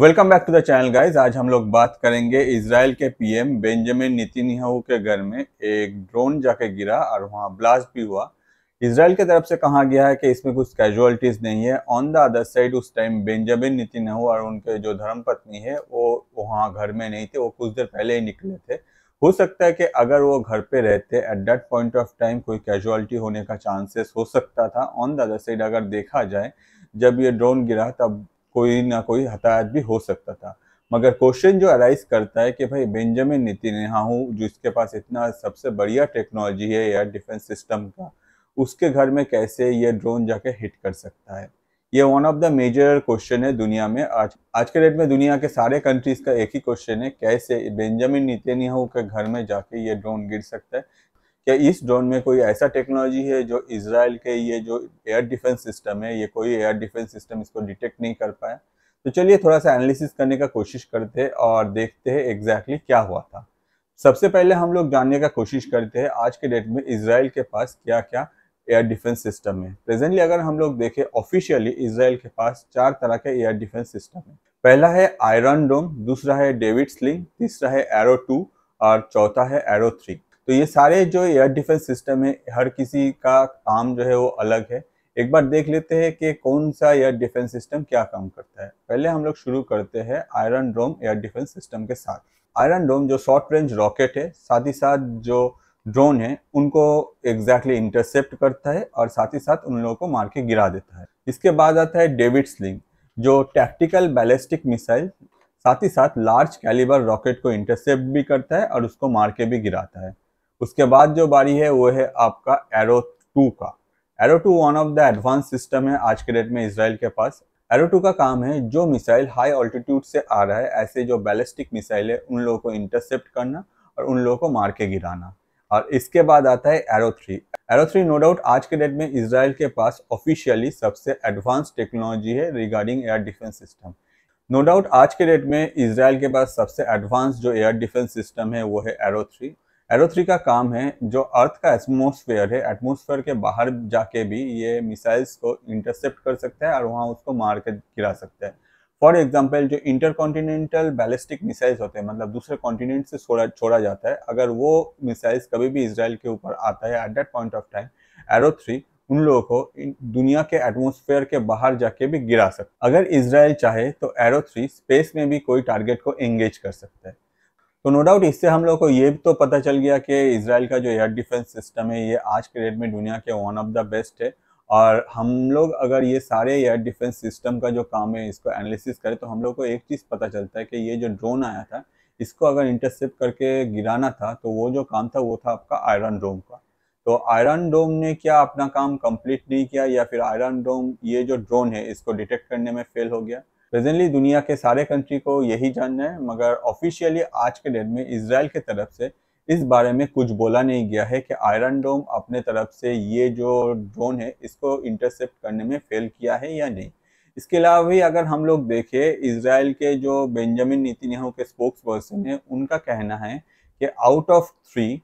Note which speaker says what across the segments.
Speaker 1: welcome back to the channel guys आज हम लोग बात करेंगे इसराइल के पीएम बेंजामिन नितिनयाहू के घर में एक ड्रोन जाके गिरा और वहां ब्लास्ट भी हुआ इसराइल की तरफ से कहा गया है कि इसमें कुछ कैजुअलिटीज़ नहीं है ऑन द अदर साइड उस टाइम बेंजामिन नितिनयाहू और उनके जो धर्म पत्नी है वो वहाँ घर में नहीं थे वो कुछ देर पहले ही निकले थे हो सकता है कि अगर वो घर पे रहते at that point of time कोई कैजुअलिटी होने का चांसेस हो सकता था ऑन द अदर साइड अगर देखा जाए जब ये ड्रोन गिरा तब कोई ना कोई हताहत भी हो सकता था मगर क्वेश्चन जो अराइज करता है कि भाई बेंजामिन नेतन्याहू जिसके पास इतना सबसे बढ़िया टेक्नोलॉजी है एयर डिफेंस सिस्टम का उसके घर में कैसे ये ड्रोन जाके हिट कर सकता है ये one of the major question है दुनिया में आज आज के डेट में दुनिया के सारे कंट्रीज का एक ही क्वेश्चन है कैसे बेंजामिन नितेन्याहू के घर में जाके ये ड्रोन गिर सकता है क्या इस ड्रोन में कोई ऐसा टेक्नोलॉजी है जो इसराइल के ये जो एयर डिफेंस सिस्टम है ये कोई एयर डिफेंस सिस्टम इसको डिटेक्ट नहीं कर पाया तो चलिए थोड़ा सा एनालिसिस करने का कोशिश करते हैं और देखते हैं एग्जैक्टली क्या हुआ था सबसे पहले हम लोग जानने का कोशिश करते हैं आज के डेट में इसराइल के पास क्या क्या एयर डिफेंस सिस्टम है प्रेजेंटली अगर हम लोग देखें ऑफिशियली इसराइल के पास चार तरह के एयर डिफेंस सिस्टम है पहला है आयरन डोम दूसरा है डेविड स्लिंग तीसरा है एरो टू और चौथा है एरो थ्री तो ये सारे जो एयर डिफेंस सिस्टम है हर किसी का काम जो है वो अलग है एक बार देख लेते हैं कि कौन सा एयर डिफेंस सिस्टम क्या काम करता है पहले हम लोग शुरू करते हैं iron dome air defence system के साथ आयरन डोम जो शॉर्ट रेंज रॉकेट है साथ ही साथ जो ड्रोन है उनको एग्जैक्टली exactly इंटरसेप्ट करता है और साथ ही साथ उन लोगों को मार के गिरा देता है इसके बाद आता है डेविड स्लिंग जो टैक्टिकल बैलिस्टिक मिसाइल साथ ही साथ लार्ज कैलिबर रॉकेट को इंटरसेप्ट भी करता है और उसको मार के भी गिराता है उसके बाद जो बारी है वो है आपका एरो टू का arrow two one of the advance system है आज के डेट में इसराइल के पास एरो टू का काम है जो मिसाइल हाई ऑल्टीट्यूड से आ रहा है ऐसे जो बैलिस्टिक मिसाइल है उन लोगों को इंटरसेप्ट करना और उन लोगों को मार के गिराना और इसके बाद आता है arrow three arrow three no doubt आज के डेट में इसराइल के पास ऑफिशियली सबसे एडवांस टेक्नोलॉजी है regarding air defence system no doubt आज के डेट में इसराइल के पास सबसे एडवांस जो एयर डिफेंस सिस्टम है वो है एरो थ्री एरो थ्री का काम है जो अर्थ का एटमोसफेयर है एटमोसफेयर के बाहर जाके भी ये मिसाइल्स को इंटरसेप्ट कर सकता है और वहाँ उसको मार के गिरा सकता है फॉर एग्जाम्पल जो इंटरकॉन्टिनेंटल बैलिस्टिक मिसाइल्स होते हैं मतलब दूसरे कॉन्टिनेंट से छोड़ा छोड़ा जाता है अगर वो मिसाइल्स कभी भी इसराइल के ऊपर आता है at that point of time arrow three उन लोगों को दुनिया के एटमोसफेयर के बाहर जाके भी गिरा सकता अगर इसराइल चाहे तो एरो थ्री स्पेस में भी कोई टारगेट को एंगेज कर सकता है तो नो डाउट इससे हम लोग को ये तो पता चल गया कि इसराइल का जो एयर डिफेंस सिस्टम है ये आज के डेट में दुनिया के वन ऑफ द बेस्ट है और हम लोग अगर ये सारे एयर डिफेंस सिस्टम का जो काम है इसको एनालिसिस करें तो हम लोग को एक चीज़ पता चलता है कि ये जो ड्रोन आया था इसको अगर इंटरसेप्ट करके गिराना था तो वो जो काम था वो था आपका आयरन डोम का तो आयरन डोम ने क्या अपना काम कंप्लीट नहीं किया या फिर आयरन डोम ये जो ड्रोन है इसको डिटेक्ट करने में फेल हो गया प्रेजेंटली दुनिया के सारे कंट्री को यही जानना है मगर ऑफिशियली आज के डेट में इसराइल के तरफ से इस बारे में कुछ बोला नहीं गया है कि आयरन डोम अपने तरफ से ये जो ड्रोन है इसको इंटरसेप्ट करने में फेल किया है या नहीं इसके अलावा भी अगर हम लोग देखें इसराइल के जो बेंजामिन नितिनहू के स्पोक्स पर्सन है उनका कहना है कि आउट ऑफ थ्री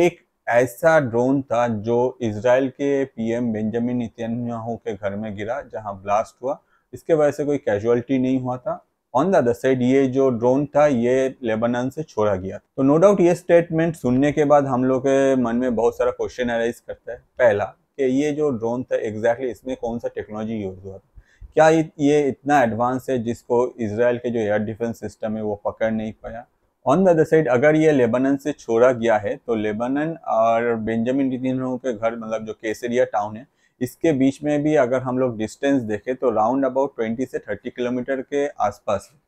Speaker 1: एक ऐसा ड्रोन था जो इसराइल के पीएम बेंजामिन नितिनहू के घर में गिरा जहां ब्लास्ट हुआ इसके वजह से कोई कैजुअलिटी नहीं हुआ था ऑन द अदर साइड ये जो ड्रोन था ये लेबनान से छोड़ा गया तो नो डाउट ये स्टेटमेंट सुनने के बाद हम लोग के मन में बहुत सारा क्वेश्चन अराइज करता है पहला कि ये जो ड्रोन था एग्जैक्टली exactly इसमें कौन सा टेक्नोलॉजी यूज़ हुआ था क्या ये इतना एडवांस है जिसको इसराइल के जो एयर डिफेंस सिस्टम है वो पकड़ नहीं पाया ऑन द अदर साइड अगर ये लेबनान से छोड़ा गया है तो लेबनान और बेंजामिन के घर मतलब जो केसरिया टाउन है इसके बीच में भी अगर हम लोग डिस्टेंस देखें तो राउंड अबाउट 20 से 30 किलोमीटर के आसपास है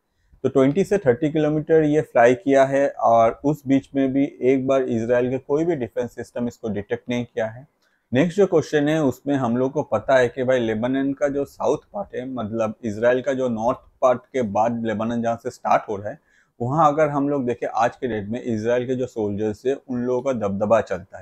Speaker 1: तो 20 से 30 किलोमीटर ये फ्लाई किया है और उस बीच में भी एक बार इसराइल के कोई भी डिफेंस सिस्टम इसको डिटेक्ट नहीं किया है नेक्स्ट जो क्वेश्चन है उसमें हम लोग को पता है कि भाई लेबनन का जो साउथ पार्ट है मतलब इसराइल का जो नॉर्थ पार्ट के बाद लेबनन जहाँ से स्टार्ट हो रहा है वहाँ अगर हम लोग देखें आज के डेट में इसराइल के जो सोल्जर्स है उन लोगों का दबदबा चलता है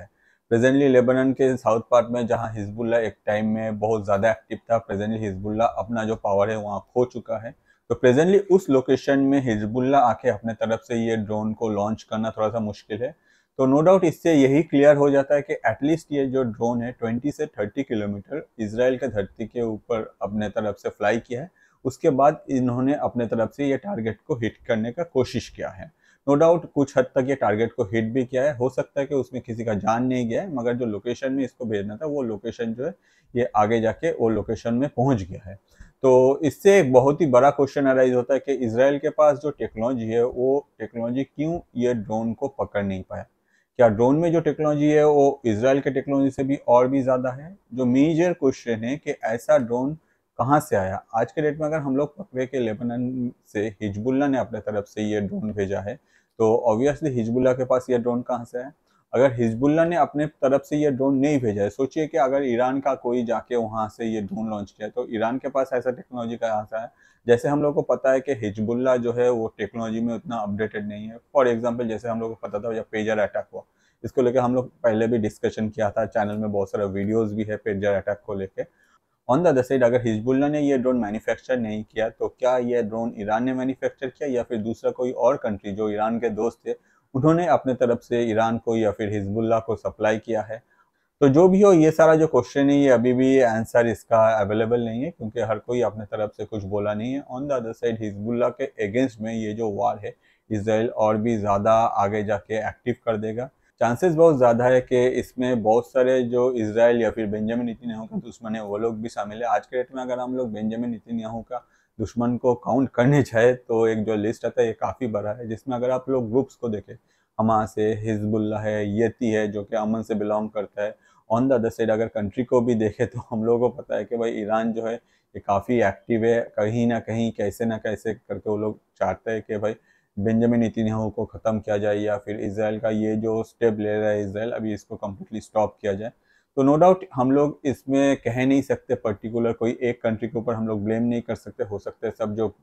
Speaker 1: प्रेजेंटली लेबनान के साउथ पार्ट में जहां हिजबुल्ला एक टाइम में बहुत ज़्यादा एक्टिव था प्रेजेंटली हिजबुल्ला अपना जो पावर है वहां खो चुका है तो प्रेजेंटली उस लोकेशन में हिजबुल्ला आके अपने तरफ से ये ड्रोन को लॉन्च करना थोड़ा सा मुश्किल है तो नो डाउट इससे यही क्लियर हो जाता है कि एटलीस्ट ये जो ड्रोन है 20 से 30 किलोमीटर इसराइल के धरती के ऊपर अपने तरफ से फ्लाई किया है उसके बाद इन्होंने अपने तरफ से ये टारगेट को हिट करने का कोशिश किया है नो डाउट कुछ हद तक ये टारगेट को हिट भी किया है हो सकता है कि उसमें किसी का जान नहीं गया है मगर जो लोकेशन में इसको भेजना था वो लोकेशन जो है ये आगे जाके वो लोकेशन में पहुँच गया है तो इससे एक बहुत ही बड़ा क्वेश्चन अराइज होता है कि इसराइल के पास जो टेक्नोलॉजी है वो टेक्नोलॉजी क्यों ये ड्रोन को पकड़ नहीं पाया क्या ड्रोन में जो टेक्नोलॉजी है वो इसराइल के टेक्नोलॉजी से भी और भी ज़्यादा है जो मेजर क्वेश्चन है कि ऐसा ड्रोन कहाँ से आया आज के डेट में अगर हम लोग पकड़े के लेबनन से हिजबुल्ला ने अपने तरफ से ये ड्रोन भेजा है तो ऑब्वियसली हिजबुल्ला के पास ये ड्रोन कहाँ से है अगर हिजबुल्ला ने अपने तरफ से ये ड्रोन नहीं भेजा है सोचिए कि अगर ईरान का कोई जाके वहाँ से ये ड्रोन लॉन्च किया तो ईरान के पास ऐसा टेक्नोलॉजी का आता है जैसे हम लोग को पता है कि हिजबुल्ला जो है वो टेक्नोलॉजी में उतना अपडेटेड नहीं है फॉर एग्जाम्पल जैसे हम लोग को पता था जब पेजर अटैक हुआ इसको लेकर हम लोग पहले भी डिस्कशन किया था चैनल में बहुत सारा वीडियोज़ भी है पेजर अटैक को लेकर ऑन द अदर साइड अगर हिजबुल्ला ने यह ड्रोन मैन्युफैक्चर नहीं किया तो क्या यह ड्रोन ईरान ने मैन्युफैक्चर किया या फिर दूसरा कोई और कंट्री जो ईरान के दोस्त थे उन्होंने अपने तरफ से ईरान को या फिर हिजबुल्ला को सप्लाई किया है तो जो भी हो ये सारा जो क्वेश्चन है ये अभी भी आंसर इसका अवेलेबल नहीं है क्योंकि हर कोई अपने तरफ से कुछ बोला नहीं है on the other side Hezbollah के अगेंस्ट में ये जो वार है इसराइल और भी ज़्यादा आगे जाके एक्टिव कर देगा चांसेस बहुत ज़्यादा है कि इसमें बहुत सारे जो इसराइल या फिर बेंजामिन नेतन्याहू का दुश्मन है वो लोग भी शामिल है आज के डेट में अगर हम लोग बेंजामिन याहू का दुश्मन को काउंट करने जाए तो एक जो लिस्ट आता है ये काफ़ी बड़ा है जिसमें अगर आप लोग ग्रुप्स को देखें हमास है हिजबुल्ला है यती है जो कि अमन से बिलोंग करता है ऑन द अदर साइड अगर कंट्री को भी देखें तो हम लोगों को पता है कि भाई ईरान जो है ये काफ़ी एक्टिव है कहीं ना कहीं कैसे ना कैसे करके वो लोग चाहते हैं कि भाई बेंजामिन इतिहाओ को ख़त्म किया जाए या फिर इसराइल का ये जो स्टेप ले रहा है इसराइल अभी इसको कम्प्लीटली स्टॉप किया जाए तो नो डाउट हम लोग इसमें कह नहीं सकते पर्टिकुलर कोई एक कंट्री के ऊपर हम लोग ब्लेम नहीं कर सकते हो सकते सब जो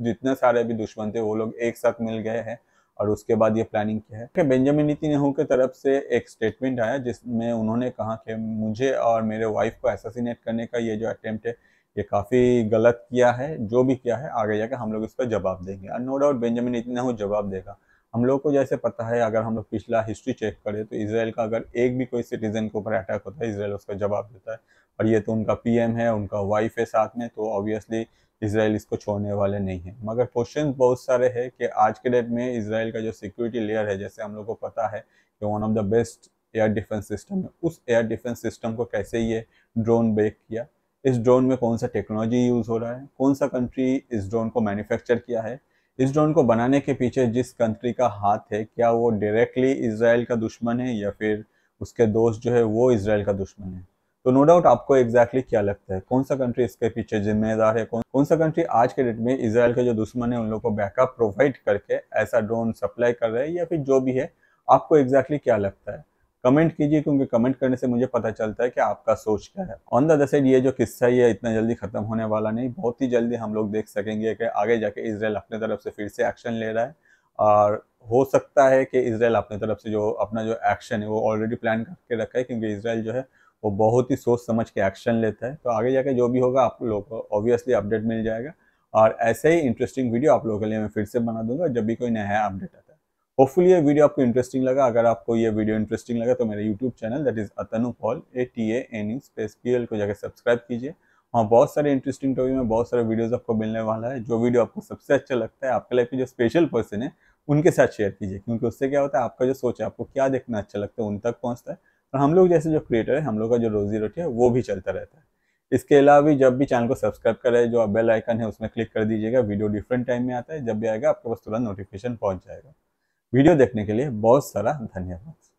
Speaker 1: जितने सारे भी दुश्मन थे वो लोग एक साथ मिल गए हैं और उसके बाद ये प्लानिंग किया है कि बेंजामिन नेहू की तरफ से एक स्टेटमेंट आया जिसमें उन्होंने कहा कि मुझे और मेरे वाइफ को एसासीनेट करने का ये जो अटैम्प्ट है ये काफ़ी गलत किया है जो भी किया है आगे जाकर हम लोग इस पर जवाब देंगे और नो डाउट बेंजामिन इतना हो जवाब देगा हम लोग को जैसे पता है अगर हम लोग पिछला हिस्ट्री चेक करें तो इसराइल का अगर एक भी कोई सिटीजन के ऊपर अटैक होता है इसराइल उसका जवाब देता है और ये तो उनका पीएम है उनका वाइफ है साथ में तो ऑब्वियसली इसराइल इसको छोड़ने वाले नहीं है मगर क्वेश्चन बहुत सारे हैं कि आज के डेट में इसराइल का जो सिक्योरिटी लेयर है जैसे हम लोग को पता है कि one of the best air defence system है उस एयर डिफेंस सिस्टम को कैसे ये ड्रोन ब्रेक किया इस ड्रोन में कौन सा टेक्नोलॉजी यूज़ हो रहा है कौन सा कंट्री इस ड्रोन को मैन्युफैक्चर किया है इस ड्रोन को बनाने के पीछे जिस कंट्री का हाथ है क्या वो डायरेक्टली इसराइल का दुश्मन है या फिर उसके दोस्त जो है वो इसराइल का दुश्मन है तो नो डाउट आपको एग्जैक्टली exactly क्या लगता है कौन सा कंट्री इसके पीछे जिम्मेदार है कौन कौन सा कंट्री आज के डेट में इसराइल के जो दुश्मन है उन लोग को बैकअप प्रोवाइड करके ऐसा ड्रोन सप्लाई कर रहे हैं या फिर जो भी है आपको एग्जैक्टली exactly क्या लगता है कमेंट कीजिए क्योंकि कमेंट करने से मुझे पता चलता है कि आपका सोच क्या है ऑन द अदर साइड ये जो किस्सा ये इतना जल्दी खत्म होने वाला नहीं बहुत ही जल्दी हम लोग देख सकेंगे कि आगे जाके इसराइल अपने तरफ से फिर से एक्शन ले रहा है और हो सकता है कि इसराइल अपने तरफ से जो अपना जो एक्शन है वो ऑलरेडी प्लान करके रखा है क्योंकि इसराइल जो है वो बहुत ही सोच समझ के एक्शन लेता है तो आगे जाके जो भी होगा आप लोगों को ऑब्वियसली अपडेट मिल जाएगा और ऐसे ही इंटरेस्टिंग वीडियो आप लोगों के लिए मैं फिर से बना दूंगा जब भी कोई नया अपडेट है होपफुली ये वीडियो आपको इंटरेस्टिंग लगा अगर आपको ये वीडियो इंटरेस्टिंग लगा तो मेरा YouTube channel that is Atanu Paul A T A N U space P L को जाकर सब्सक्राइब कीजिए वहाँ बहुत सारे इंटरेस्टिंग टॉपिक में बहुत सारे वीडियोज आपको मिलने वाला है जो वीडियो आपको सबसे अच्छा लगता है आपके लाइफ के जो स्पेशल पर्सन है उनके साथ शेयर कीजिए क्योंकि उससे क्या होता है आपका जो सोच है आपको क्या देखना अच्छा लगता है उन तक पहुँचता है और हम लोग जैसे जो क्रिएटर है हम लोग का जो रोजी रोटी है वो भी चलता रहता है इसके अलावा भी जब भी चैनल को सब्सक्राइब करें जो बेल आइकन है उसमें क्लिक कर दीजिएगा वीडियो डिफरेंट टाइम में आता है जब भी आएगा आपके पास तुरंत नोटिफिकेशन पहुँच जाएगा वीडियो देखने के लिए बहुत सारा धन्यवाद